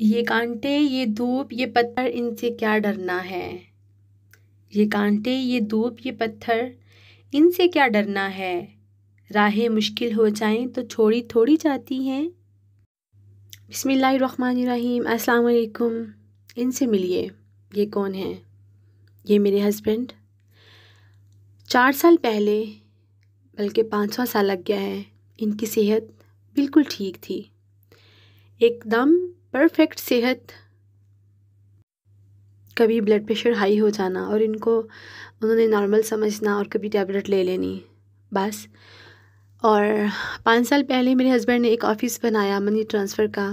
ये हम्म। कांटे ये धूप ये पत्थर इनसे क्या डरना है ये कांटे ये धूप ये पत्थर इनसे क्या डरना है राहें मुश्किल हो जाएं तो छोड़ी थोड़ी जाती हैं बिसमीम अस्सलाम इनसे मिलिए ये कौन है ये मेरे हस्बैंड चार साल पहले बल्कि पाँचवा साल लग गया है इनकी सेहत बिल्कुल ठीक थी एकदम परफेक्ट सेहत कभी ब्लड प्रेशर हाई हो जाना और इनको उन्होंने नॉर्मल समझना और कभी टैबलेट ले लेनी बस और पाँच साल पहले मेरे हस्बैंड ने एक ऑफ़िस बनाया मनी ट्रांसफ़र का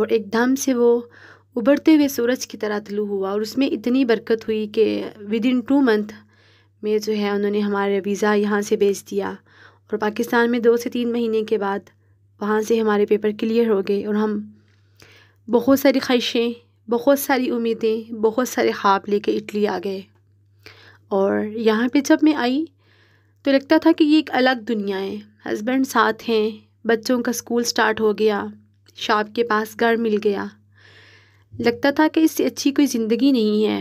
और एकदम से वो उबरते हुए सूरज की तरह तलू हुआ और उसमें इतनी बरकत हुई कि विद इन टू मंथ में जो है उन्होंने हमारे वीज़ा यहाँ से भेज दिया और पाकिस्तान में दो से तीन महीने के बाद वहाँ से हमारे पेपर क्लियर हो गए और हम बहुत सारी ख्वाहिशें बहुत सारी उम्मीदें बहुत सारे ख्वाब लेके इटली आ गए और यहाँ पे जब मैं आई तो लगता था कि ये एक अलग दुनिया है हस्बैंड साथ हैं बच्चों का स्कूल स्टार्ट हो गया शाप के पास घर मिल गया लगता था कि इससे अच्छी कोई ज़िंदगी नहीं है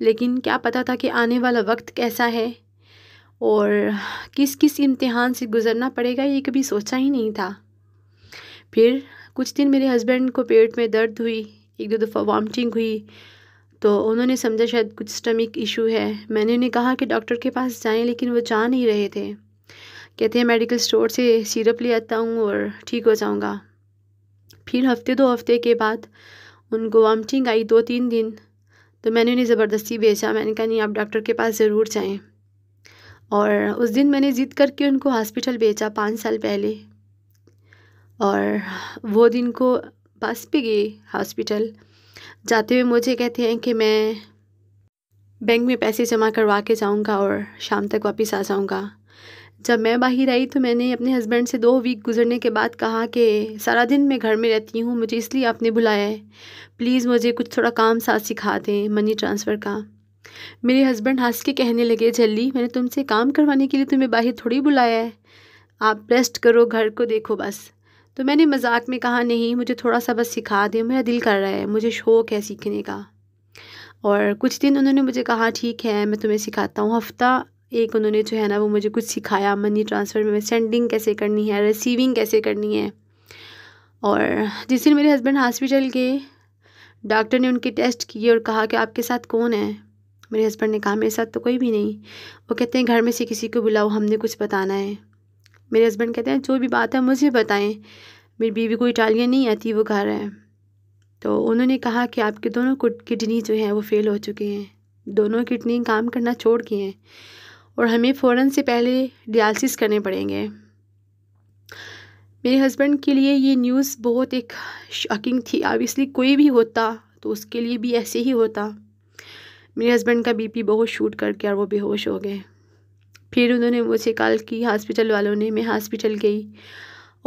लेकिन क्या पता था कि आने वाला वक्त कैसा है और किस किस इम्तिहान से गुज़रना पड़ेगा ये कभी सोचा ही नहीं था फिर कुछ दिन मेरे हस्बैंड को पेट में दर्द हुई एक दो दफ़ा वामटिंग हुई तो उन्होंने समझा शायद कुछ स्टमिक इशू है मैंने उन्हें कहा कि डॉक्टर के पास जाएं लेकिन वो जा नहीं रहे थे कहते हैं मेडिकल स्टोर से सिरप ले आता हूँ और ठीक हो जाऊँगा फिर हफ्ते दो हफ्ते के बाद उनको वामटिंग आई दो तीन दिन तो मैंने उन्हें ज़बरदस्ती भेजा मैंने कहा नहीं आप डॉक्टर के पास ज़रूर जाएँ और उस दिन मैंने ज़िद करके उनको हॉस्पिटल भेजा पाँच साल पहले और वो दिन को बस पे गई हॉस्पिटल जाते हुए मुझे कहते हैं कि मैं बैंक में पैसे जमा करवा के जाऊंगा और शाम तक वापस आ जाऊंगा जब मैं बाहर आई तो मैंने अपने हस्बैंड से दो वीक गुजरने के बाद कहा कि सारा दिन मैं घर में रहती हूँ मुझे इसलिए आपने बुलाया है प्लीज़ मुझे कुछ थोड़ा काम साथ सिखा दें मनी ट्रांसफ़र का मेरे हस्बैंड हंस के कहने लगे जल्दी मैंने तुमसे काम करवाने के लिए तुम्हें बाहर थोड़ी बुलाया है आप रेस्ट करो घर को देखो बस तो मैंने मजाक में कहा नहीं मुझे थोड़ा सा बस सिखा दे मेरा दिल कर रहा है मुझे शौक़ है सीखने का और कुछ दिन उन्होंने मुझे कहा ठीक है मैं तुम्हें सिखाता हूँ हफ़्ता एक उन्होंने जो है ना वो मुझे कुछ सिखाया मनी ट्रांसफ़र में सेंडिंग कैसे करनी है रिसीविंग कैसे करनी है और जिस दिन मेरे हस्बैंड हॉस्पिटल गए डॉक्टर ने उनके टेस्ट किए और कहा कि आपके साथ कौन है मेरे हस्बैंड ने कहा मेरे साथ तो कोई भी नहीं वो कहते हैं घर में से किसी को बुलाओ हमने कुछ बताना है मेरे हस्बैंड कहते हैं जो भी बात है मुझे बताएं मेरी बीवी को इटालियन नहीं आती वो घर है तो उन्होंने कहा कि आपके दोनों किडनी जो हैं वो फ़ेल हो चुके हैं दोनों किडनी काम करना छोड़ गए हैं और हमें फ़ौर से पहले डायलिसिस करने पड़ेंगे मेरे हस्बैंड के लिए ये न्यूज़ बहुत एक शॉकिंग थी ऑबियसली कोई भी होता तो उसके लिए भी ऐसे ही होता मेरे हस्बैंड का बीपी बहुत शूट करके और वो बेहोश हो गए फिर उन्होंने मुझे कॉल की हॉस्पिटल वालों ने मैं हॉस्पिटल गई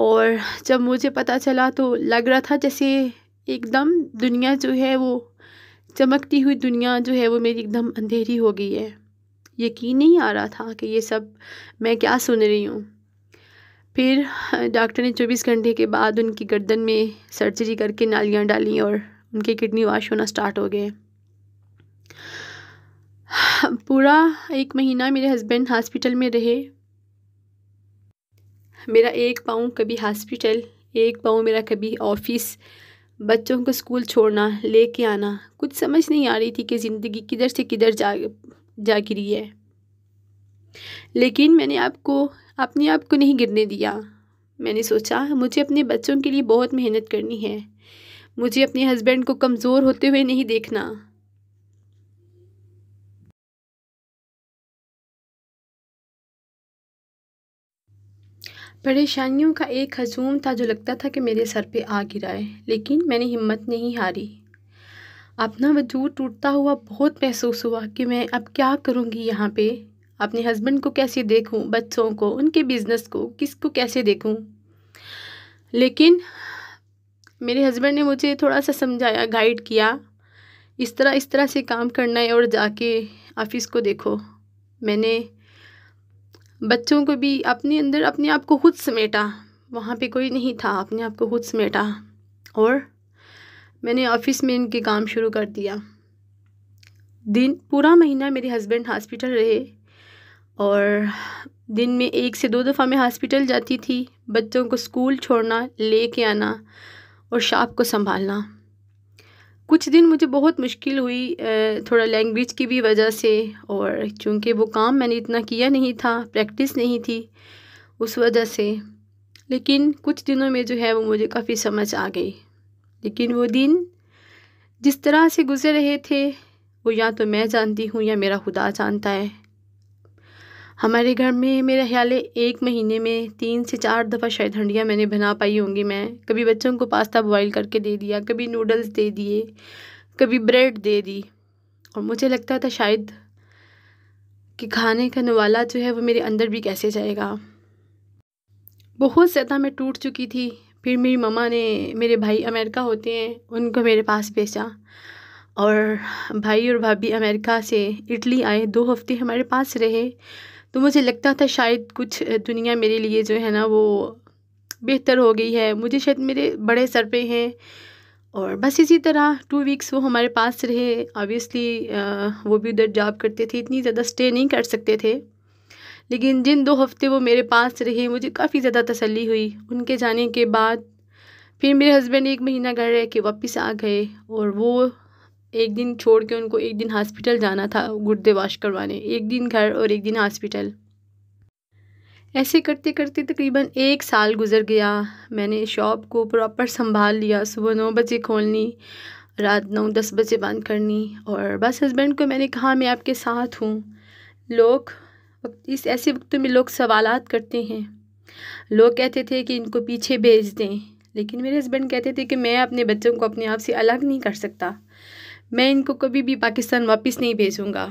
और जब मुझे पता चला तो लग रहा था जैसे एकदम दुनिया जो है वो चमकती हुई दुनिया जो है वो मेरी एकदम अंधेरी हो गई है यकीन नहीं आ रहा था कि ये सब मैं क्या सुन रही हूँ फिर डॉक्टर ने चौबीस घंटे के बाद उनकी गर्दन में सर्जरी करके नालियाँ डाली और उनके किडनी वाश होना स्टार्ट हो गए पूरा एक महीना मेरे हस्बैंड हॉस्पिटल में रहे मेरा एक पाँव कभी हॉस्पिटल एक पाँव मेरा कभी ऑफिस बच्चों को स्कूल छोड़ना लेके आना कुछ समझ नहीं आ रही थी कि ज़िंदगी किधर से किधर जा जा गिरी है लेकिन मैंने आपको अपने आप को नहीं गिरने दिया मैंने सोचा मुझे अपने बच्चों के लिए बहुत मेहनत करनी है मुझे अपने हस्बैंड को कमज़ोर होते हुए नहीं देखना परेशानियों का एक हजूम था जो लगता था कि मेरे सर पे आ गिरा है लेकिन मैंने हिम्मत नहीं हारी अपना वजूद टूटता हुआ बहुत महसूस हुआ कि मैं अब क्या करूँगी यहाँ पे अपने हस्बैंड को कैसे देखूँ बच्चों को उनके बिज़नेस को किसको कैसे देखूँ लेकिन मेरे हस्बैंड ने मुझे थोड़ा सा समझाया गाइड किया इस तरह इस तरह से काम करना है और जाके ऑफिस को देखो मैंने बच्चों को भी अपने अंदर अपने आप को खुद समेटा वहाँ पे कोई नहीं था अपने आप को खुद समेटा और मैंने ऑफिस में इनके काम शुरू कर दिया दिन पूरा महीना मेरे हस्बैंड हॉस्पिटल रहे और दिन में एक से दो दफ़ा मैं हॉस्पिटल जाती थी बच्चों को स्कूल छोड़ना ले आना और शाप को संभालना कुछ दिन मुझे बहुत मुश्किल हुई थोड़ा लैंग्वेज की भी वजह से और चूँकि वो काम मैंने इतना किया नहीं था प्रैक्टिस नहीं थी उस वजह से लेकिन कुछ दिनों में जो है वो मुझे काफ़ी समझ आ गई लेकिन वो दिन जिस तरह से गुजर रहे थे वो या तो मैं जानती हूँ या मेरा खुदा जानता है हमारे घर में मेरे ख़्याल है एक महीने में तीन से चार दफ़ा शायद हंडियाँ मैंने बना पाई होंगी मैं कभी बच्चों को पास्ता बॉईल करके दे दिया कभी नूडल्स दे दिए कभी ब्रेड दे दी और मुझे लगता था शायद कि खाने का नवाला जो है वो मेरे अंदर भी कैसे जाएगा बहुत ज़्यादा मैं टूट चुकी थी फिर मेरी ममा ने मेरे भाई अमेरिका होते हैं उनको मेरे पास भेजा और भाई और भाभी अमेरिका से इटली आए दो हफ्ते हमारे पास रहे तो मुझे लगता था शायद कुछ दुनिया मेरे लिए जो है ना वो बेहतर हो गई है मुझे शायद मेरे बड़े सर पे हैं और बस इसी तरह टू वीक्स वो हमारे पास रहे ऑब्वियसली वो भी उधर जॉब करते थे इतनी ज़्यादा स्टे नहीं कर सकते थे लेकिन जिन दो हफ्ते वो मेरे पास रहे मुझे काफ़ी ज़्यादा तसल्ली हुई उनके जाने के बाद फिर मेरे हस्बैंड एक महीना घर रह के वापस आ गए और वो एक दिन छोड़ के उनको एक दिन हॉस्पिटल जाना था गुर्दे वाश करवाने एक दिन घर और एक दिन हॉस्पिटल ऐसे करते करते तकरीबन एक साल गुज़र गया मैंने शॉप को प्रॉपर संभाल लिया सुबह नौ बजे खोलनी रात नौ दस बजे बंद करनी और बस हस्बैंड को मैंने कहा मैं आपके साथ हूँ लोग इस ऐसे वक्त में लोग सवाल करते हैं लोग कहते थे कि इनको पीछे भेज दें लेकिन मेरे हस्बैंड कहते थे कि मैं अपने बच्चों को अपने आप से अलग नहीं कर सकता मैं इनको कभी भी पाकिस्तान वापस नहीं भेजूँगा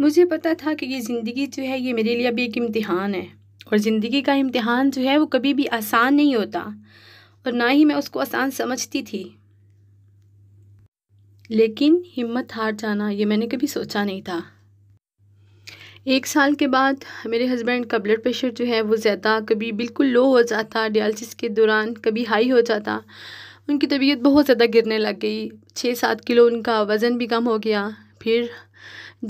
मुझे पता था कि ये ज़िंदगी जो है ये मेरे लिए अभी एक इम्तिहान है और ज़िंदगी का इम्तिहान जो है वो कभी भी आसान नहीं होता और ना ही मैं उसको आसान समझती थी लेकिन हिम्मत हार जाना ये मैंने कभी सोचा नहीं था एक साल के बाद मेरे हस्बैंड का ब्लड प्रेशर जो है वो ज़्यादा कभी बिल्कुल लो हो जाता डायलिसिस के दौरान कभी हाई हो जाता उनकी तबीयत बहुत ज़्यादा गिरने लग गई छः सात किलो उनका वज़न भी कम हो गया फिर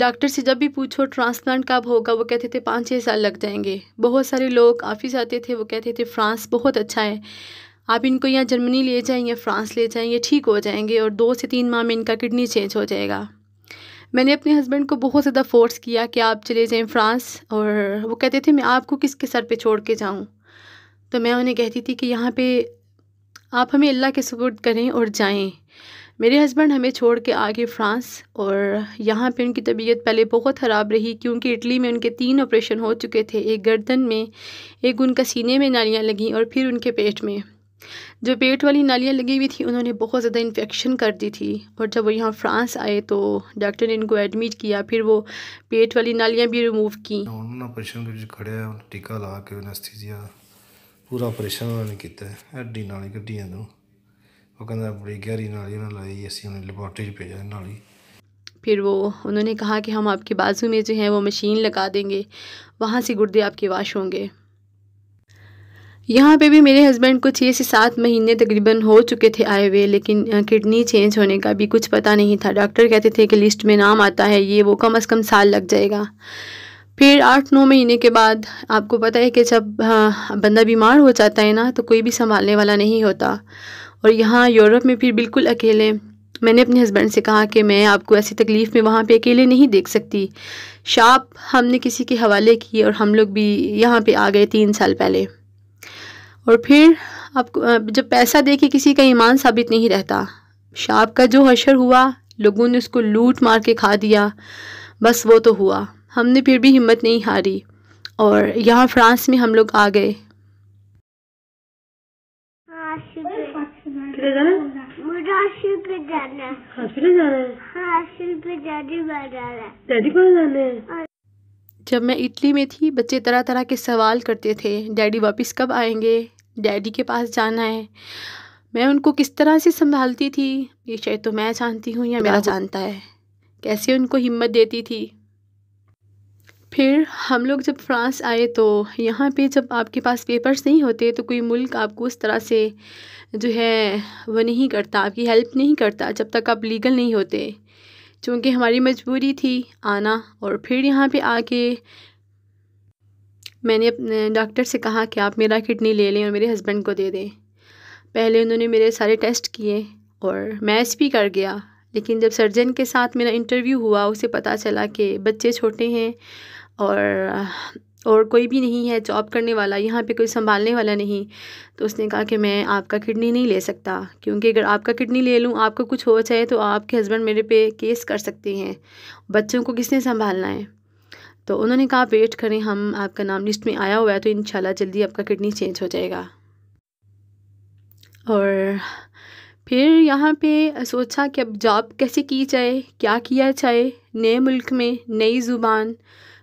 डॉक्टर से जब भी पूछो ट्रांसप्लांट कब होगा वो कहते थे पाँच छः साल लग जाएंगे बहुत सारे लोग ऑफिस आते थे वो कहते थे फ्रांस बहुत अच्छा है आप इनको यहाँ जर्मनी ले जाएँ या फ्रांस ले जाएँ ये ठीक हो जाएंगे और दो से तीन माह में इनका किडनी चेंज हो जाएगा मैंने अपने हस्बैंड को बहुत ज़्यादा फोर्स किया कि आप चले जाएँ फ्रांस और वो कहते थे मैं आपको किसके सर पे छोड़ के जाऊँ तो मैं उन्हें कहती थी कि यहाँ पे आप हमें अल्लाह के सुपुर्द करें और जाएं मेरे हस्बैंड हमें छोड़ के आगे फ्रांस और यहाँ पे उनकी तबीयत पहले बहुत ख़राब रही क्योंकि इटली में उनके तीन ऑपरेशन हो चुके थे एक गर्दन में एक उनका सीने में नालियाँ लगें और फिर उनके पेट में जो पेट वाली नालियाँ लगी हुई थी उन्होंने बहुत ज़्यादा इन्फेक्शन कर दी थी और जब वो यहाँ फ्रांस आए तो डॉक्टर ने इनको एडमिट किया फिर वो पेट वाली नालियाँ भी रिमूव की उन्होंने पेशेंट खड़े टीका ला के पूरा ऑपरेशन ਉਹਨਾਂ ਨੇ ਕੀਤਾ ਐਡੀ ਨਾਲ ਹੀ वो कहना बड़ी गहरी नाली ना लाई ऐसी उन्हें लेबॉर्ट्री भेजा नाली फिर वो उन्होंने कहा कि हम आपके बाजू में जो है वो मशीन लगा देंगे वहाँ से गुर्दे आपके वाश होंगे यहाँ पे भी मेरे हस्बैंड को छः से सात महीने तकरीबन हो चुके थे आए हुए लेकिन किडनी चेंज होने का भी कुछ पता नहीं था डॉक्टर कहते थे कि लिस्ट में नाम आता है ये वो कम अज़ कम साल लग जाएगा फिर आठ नौ महीने के बाद आपको पता है कि जब हाँ, बंदा बीमार हो जाता है ना तो कोई भी संभालने वाला नहीं होता और यहाँ यूरोप में फिर बिल्कुल अकेले मैंने अपने हस्बैंड से कहा कि मैं आपको ऐसी तकलीफ़ में वहाँ पे अकेले नहीं देख सकती शाप हमने किसी के हवाले की और हम लोग भी यहाँ पे आ गए तीन साल पहले और फिर आपको जब पैसा दे के किसी का ईमान साबित नहीं रहता शाप का जो हशर हुआ लोगों ने उसको लूट मार के खा दिया बस वो तो हुआ हमने फिर भी हिम्मत नहीं हारी और यहाँ फ्रांस में हम लोग आ गए हाँ, हाँ, हाँ, जब मैं इटली में थी बच्चे तरह तरह के सवाल करते थे डैडी वापस कब आएंगे डैडी के पास जाना है मैं उनको किस तरह से संभालती थी ये शायद तो मैं जानती हूँ या मेरा जानता है कैसे उनको हिम्मत देती थी फिर हम लोग जब फ्रांस आए तो यहाँ पे जब आपके पास पेपर्स नहीं होते तो कोई मुल्क आपको उस तरह से जो है वो नहीं करता आपकी हेल्प नहीं करता जब तक आप लीगल नहीं होते चूँकि हमारी मजबूरी थी आना और फिर यहाँ पे आके मैंने अपने डॉक्टर से कहा कि आप मेरा किडनी ले लें और मेरे हस्बैंड को दे दें पहले उन्होंने मेरे सारे टेस्ट किए और मैच भी कर गया लेकिन जब सर्जन के साथ मेरा इंटरव्यू हुआ उसे पता चला कि बच्चे छोटे हैं और और कोई भी नहीं है जॉब करने वाला यहाँ पे कोई संभालने वाला नहीं तो उसने कहा कि मैं आपका किडनी नहीं ले सकता क्योंकि अगर आपका किडनी ले लूँ आपको कुछ हो जाए तो आपके हस्बैंड मेरे पे केस कर सकते हैं बच्चों को किसने संभालना है तो उन्होंने कहा वेट करें हम आपका नाम लिस्ट में आया हुआ है तो इन जल्दी आपका किडनी चेंज हो जाएगा और फिर यहाँ पे सोचा कि अब जॉब कैसे की जाए क्या किया जाए नए मुल्क में नई ज़ुबान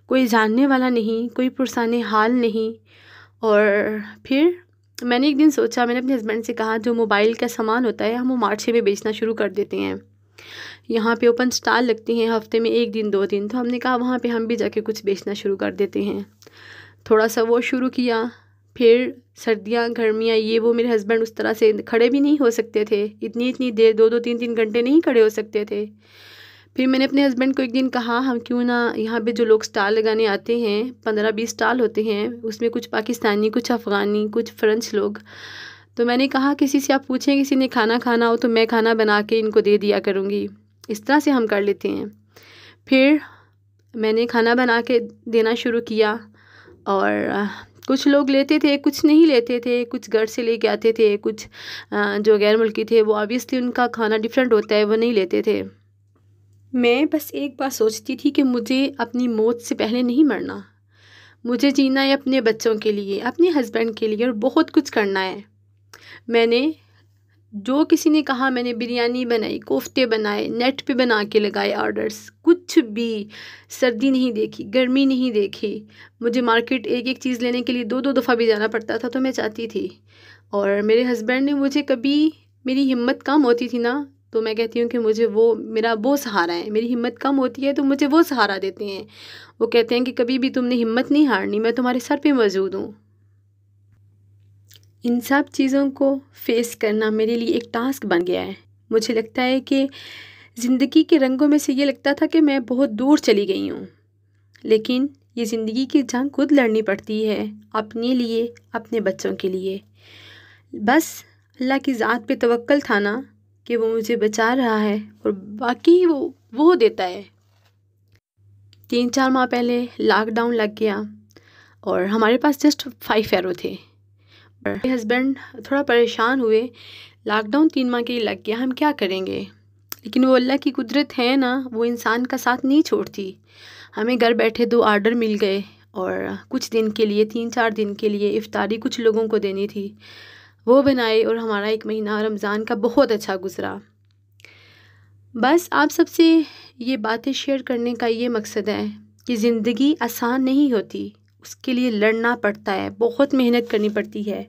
कोई जानने वाला नहीं कोई पुरसाने हाल नहीं और फिर मैंने एक दिन सोचा मैंने अपने हस्बैंड से कहा जो मोबाइल का सामान होता है हम वो मार्चे में बेचना शुरू कर देते हैं यहाँ पे ओपन स्टाल लगती हैं हफ्ते में एक दिन दो दिन तो हमने कहा वहाँ पे हम भी जाके कुछ बेचना शुरू कर देते हैं थोड़ा सा वो शुरू किया फिर सर्दियाँ गर्मियाँ ये वो मेरे हस्बैंड उस तरह से खड़े भी नहीं हो सकते थे इतनी इतनी देर दो दो तीन तीन घंटे नहीं खड़े हो सकते थे फिर मैंने अपने हस्बैंड को एक दिन कहा हम हाँ, क्यों ना यहाँ पे जो लोग स्टाल लगाने आते हैं पंद्रह बीस स्टाल होते हैं उसमें कुछ पाकिस्तानी कुछ अफ़गानी कुछ फ्रेंच लोग तो मैंने कहा किसी से आप पूछें किसी ने खाना खाना हो तो मैं खाना बना के इनको दे दिया करूँगी इस तरह से हम कर लेते हैं फिर मैंने खाना बना के देना शुरू किया और कुछ लोग लेते थे कुछ नहीं लेते थे कुछ घर से लेके आते थे कुछ जो गैर मुल्की थे वो ऑबियसली उनका खाना डिफरेंट होता है वो नहीं लेते थे मैं बस एक बार सोचती थी कि मुझे अपनी मौत से पहले नहीं मरना मुझे जीना है अपने बच्चों के लिए अपने हस्बैंड के लिए और बहुत कुछ करना है मैंने जो किसी ने कहा मैंने बिरयानी बनाई कोफ्ते बनाए नेट पे बना के लगाए ऑर्डर्स कुछ भी सर्दी नहीं देखी गर्मी नहीं देखी मुझे मार्केट एक एक चीज़ लेने के लिए दो दो दफ़ा भी जाना पड़ता था तो मैं चाहती थी और मेरे हस्बैंड ने मुझे कभी मेरी हिम्मत कम होती थी ना तो मैं कहती हूँ कि मुझे वो मेरा वो सहारा है मेरी हिम्मत कम होती है तो मुझे वो सहारा देते हैं वो कहते हैं कि कभी भी तुमने हिम्मत नहीं हारनी मैं तुम्हारे सर पे मौजूद हूँ इन सब चीज़ों को फेस करना मेरे लिए एक टास्क बन गया है मुझे लगता है कि ज़िंदगी के रंगों में से ये लगता था कि मैं बहुत दूर चली गई हूँ लेकिन ये ज़िंदगी की जंग खुद लड़नी पड़ती है अपने लिए अपने बच्चों के लिए बस अल्लाह की ज़ात पे तवक्ल था ना कि वो मुझे बचा रहा है और बाकी वो वो देता है तीन चार माह पहले लॉकडाउन लग गया और हमारे पास जस्ट फाइव एरो थे मेरे हस्बैंड थोड़ा परेशान हुए लॉकडाउन तीन माह के लिए लग गया हम क्या करेंगे लेकिन वो अल्लाह की कुदरत है ना वो इंसान का साथ नहीं छोड़ती हमें घर बैठे दो आर्डर मिल गए और कुछ दिन के लिए तीन चार दिन के लिए इफ़ारी कुछ लोगों को देनी थी वो बनाए और हमारा एक महीना रमज़ान का बहुत अच्छा गुज़रा बस आप सबसे ये बातें शेयर करने का ये मकसद है कि ज़िंदगी आसान नहीं होती उसके लिए लड़ना पड़ता है बहुत मेहनत करनी पड़ती है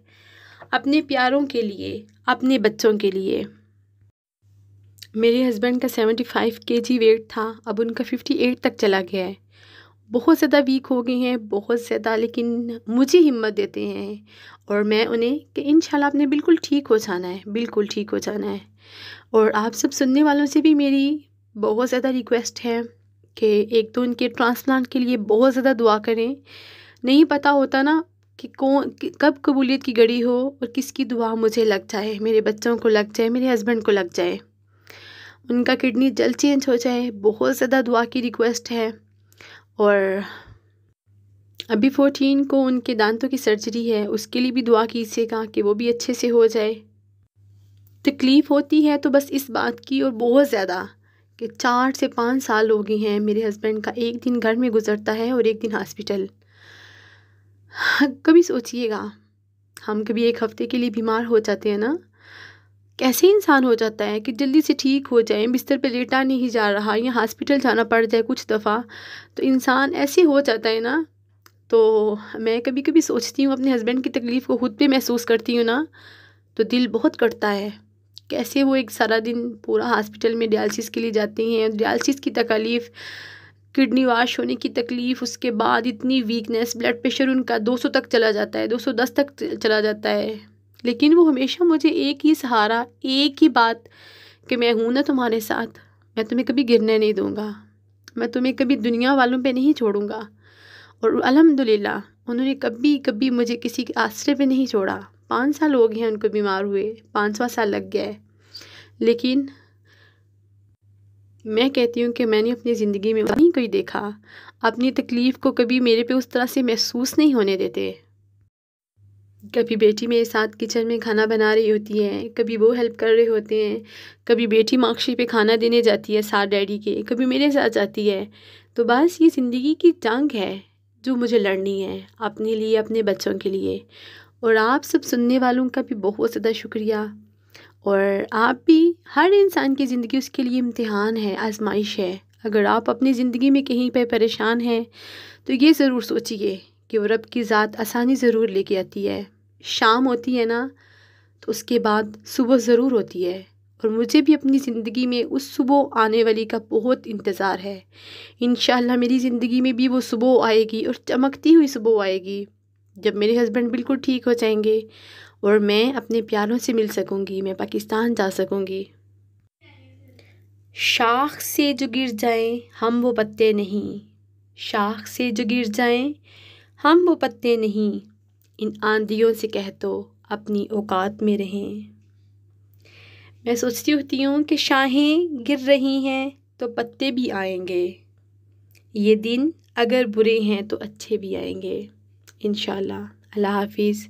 अपने प्यारों के लिए अपने बच्चों के लिए मेरे हस्बैंड का सेवेंटी फाइव के जी वेट था अब उनका फिफ्टी एट तक चला गया है बहुत ज़्यादा वीक हो गई हैं बहुत ज़्यादा लेकिन मुझे हिम्मत देते हैं और मैं उन्हें कि इन आपने बिल्कुल ठीक हो जाना है बिल्कुल ठीक हो जाना है और आप सब सुनने वालों से भी मेरी बहुत ज़्यादा रिक्वेस्ट है कि एक तो उनके ट्रांसप्लांट के लिए बहुत ज़्यादा दुआ करें नहीं पता होता ना कि कौन कब कबूलियत की घड़ी हो और किसकी दुआ मुझे लग जाए मेरे बच्चों को लग जाए मेरे हस्बैंड को लग जाए उनका किडनी जल्द चेंज हो जाए बहुत ज़्यादा दुआ की रिक्वेस्ट है और अभी फ़ोर्टीन को उनके दांतों की सर्जरी है उसके लिए भी दुआ कीजिएगा कि वो भी अच्छे से हो जाए तकलीफ़ होती है तो बस इस बात की और बहुत ज़्यादा कि चार से पाँच साल हो गए हैं मेरे हस्बैंड का एक दिन घर में गुजरता है और एक दिन हॉस्पिटल कभी सोचिएगा हम कभी एक हफ़्ते के लिए बीमार हो जाते हैं ना कैसे इंसान हो जाता है कि जल्दी से ठीक हो जाए बिस्तर पे लेटा नहीं जा रहा या हॉस्पिटल जाना पड़ जाए कुछ दफ़ा तो इंसान ऐसे हो जाता है ना तो मैं कभी कभी सोचती हूँ अपने हस्बैंड की तकलीफ़ को खुद पे महसूस करती हूँ ना तो दिल बहुत कटता है कैसे वो एक सारा दिन पूरा हॉस्पिटल में डायलिसिस के लिए जाती हैं डायलिसिस की तकलीफ़ किडनी वाश होने की तकलीफ़ उसके बाद इतनी वीकनेस ब्लड प्रेशर उनका 200 तक चला जाता है 210 तक चला जाता है लेकिन वो हमेशा मुझे एक ही सहारा एक ही बात कि मैं हूँ ना तुम्हारे साथ मैं तुम्हें कभी गिरने नहीं दूँगा मैं तुम्हें कभी दुनिया वालों पे नहीं छोड़ूंगा और अलहमदिल्ला उन्होंने कभी कभी मुझे किसी के आश्रय पे नहीं छोड़ा पाँच साल हो गए हैं उनको बीमार हुए पाँचवा साल लग गया लेकिन मैं कहती हूँ कि मैंने अपनी ज़िंदगी में नहीं कोई देखा अपनी तकलीफ़ को कभी मेरे पे उस तरह से महसूस नहीं होने देते कभी बेटी मेरे साथ किचन में खाना बना रही होती है कभी वो हेल्प कर रहे होते हैं कभी बेटी मार्कशीट पे खाना देने जाती है साथ डैडी के कभी मेरे साथ जाती है तो बस ये ज़िंदगी की जंग है जो मुझे लड़नी है अपने लिए अपने बच्चों के लिए और आप सब सुनने वालों का भी बहुत ज़्यादा शुक्रिया और आप भी हर इंसान की ज़िंदगी उसके लिए इम्तहान है आजमाइश है अगर आप अपनी ज़िंदगी में कहीं पर परेशान हैं तो ये ज़रूर सोचिए कि वो रब की ज़ात आसानी ज़रूर लेके आती है शाम होती है ना तो उसके बाद सुबह ज़रूर होती है और मुझे भी अपनी ज़िंदगी में उस सुबह आने वाली का बहुत इंतज़ार है इन मेरी ज़िंदगी में भी वो सुबह आएगी और चमकती हुई सुबह आएगी जब मेरे हस्बैंड बिल्कुल ठीक हो जाएंगे और मैं अपने प्यारों से मिल सकूँगी मैं पाकिस्तान जा सकूँगी शाख से जो गिर जाएं हम वो पत्ते नहीं शाख से जो गिर जाएं हम वो पत्ते नहीं इन आंधियों से कह तो अपनी औकात में रहें मैं सोचती होती हूँ कि शाहें गिर रही हैं तो पत्ते भी आएंगे ये दिन अगर बुरे हैं तो अच्छे भी आएंगे इन अल्लाह हाफिज़